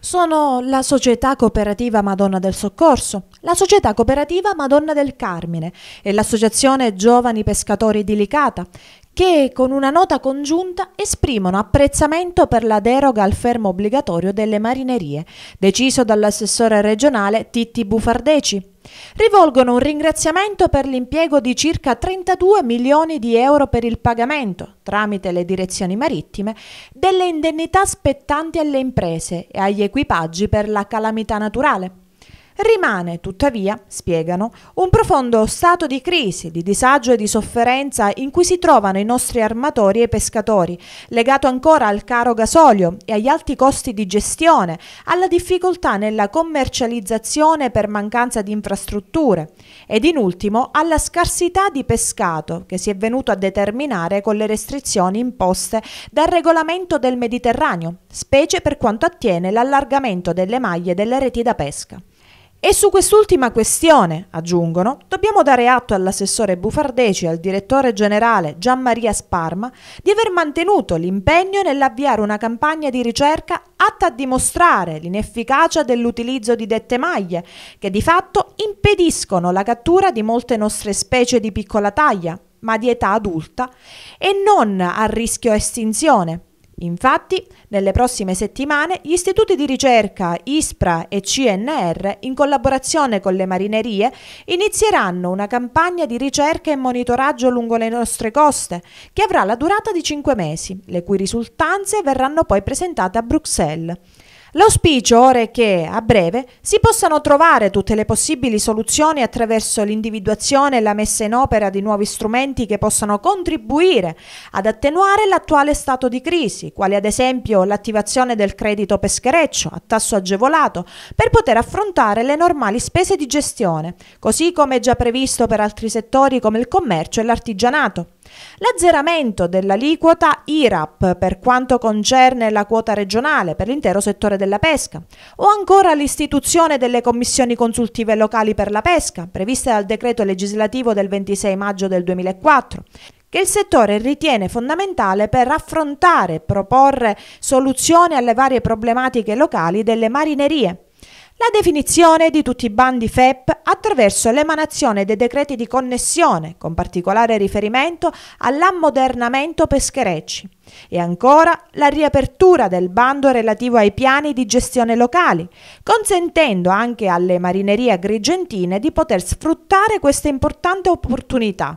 sono la Società Cooperativa Madonna del Soccorso, la Società Cooperativa Madonna del Carmine e l'Associazione Giovani Pescatori di Licata, che con una nota congiunta esprimono apprezzamento per la deroga al fermo obbligatorio delle marinerie, deciso dall'assessore regionale Titti Bufardeci. Rivolgono un ringraziamento per l'impiego di circa 32 milioni di euro per il pagamento, tramite le direzioni marittime, delle indennità spettanti alle imprese e agli equipaggi per la calamità naturale. Rimane, tuttavia, spiegano, un profondo stato di crisi, di disagio e di sofferenza in cui si trovano i nostri armatori e pescatori, legato ancora al caro gasolio e agli alti costi di gestione, alla difficoltà nella commercializzazione per mancanza di infrastrutture ed in ultimo alla scarsità di pescato che si è venuto a determinare con le restrizioni imposte dal regolamento del Mediterraneo, specie per quanto attiene l'allargamento delle maglie delle reti da pesca. E su quest'ultima questione, aggiungono, dobbiamo dare atto all'assessore Bufardeci e al direttore generale Gianmaria Sparma di aver mantenuto l'impegno nell'avviare una campagna di ricerca atta a dimostrare l'inefficacia dell'utilizzo di dette maglie, che di fatto impediscono la cattura di molte nostre specie di piccola taglia, ma di età adulta, e non a rischio estinzione, Infatti, nelle prossime settimane gli istituti di ricerca ISPRA e CNR, in collaborazione con le marinerie, inizieranno una campagna di ricerca e monitoraggio lungo le nostre coste, che avrà la durata di 5 mesi, le cui risultanze verranno poi presentate a Bruxelles. L'auspicio ora è che, a breve, si possano trovare tutte le possibili soluzioni attraverso l'individuazione e la messa in opera di nuovi strumenti che possano contribuire ad attenuare l'attuale stato di crisi, quali ad esempio l'attivazione del credito peschereccio a tasso agevolato per poter affrontare le normali spese di gestione, così come già previsto per altri settori come il commercio e l'artigianato. L'azzeramento dell'aliquota IRAP per quanto concerne la quota regionale per l'intero settore della pesca o ancora l'istituzione delle commissioni consultive locali per la pesca previste dal decreto legislativo del 26 maggio del 2004 che il settore ritiene fondamentale per affrontare e proporre soluzioni alle varie problematiche locali delle marinerie la definizione di tutti i bandi FEP attraverso l'emanazione dei decreti di connessione, con particolare riferimento all'ammodernamento pescherecci, e ancora la riapertura del bando relativo ai piani di gestione locali, consentendo anche alle marinerie agrigentine di poter sfruttare questa importante opportunità.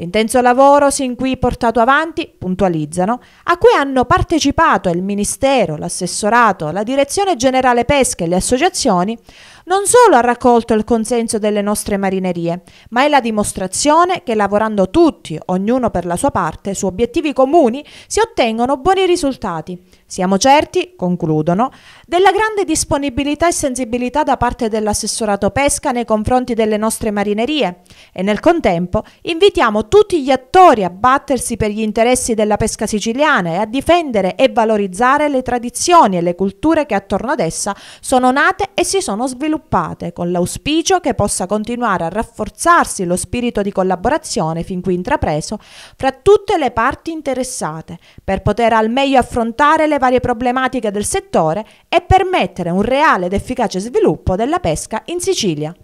L'intenso lavoro sin qui portato avanti, puntualizzano, a cui hanno partecipato il Ministero, l'assessorato, la Direzione Generale Pesca e le associazioni, non solo ha raccolto il consenso delle nostre marinerie, ma è la dimostrazione che lavorando tutti, ognuno per la sua parte, su obiettivi comuni, si ottengono buoni risultati. Siamo certi, concludono, della grande disponibilità e sensibilità da parte dell'assessorato pesca nei confronti delle nostre marinerie e nel contempo invitiamo tutti gli attori a battersi per gli interessi della pesca siciliana e a difendere e valorizzare le tradizioni e le culture che attorno ad essa sono nate e si sono sviluppate sviluppate con l'auspicio che possa continuare a rafforzarsi lo spirito di collaborazione fin qui intrapreso fra tutte le parti interessate per poter al meglio affrontare le varie problematiche del settore e permettere un reale ed efficace sviluppo della pesca in Sicilia.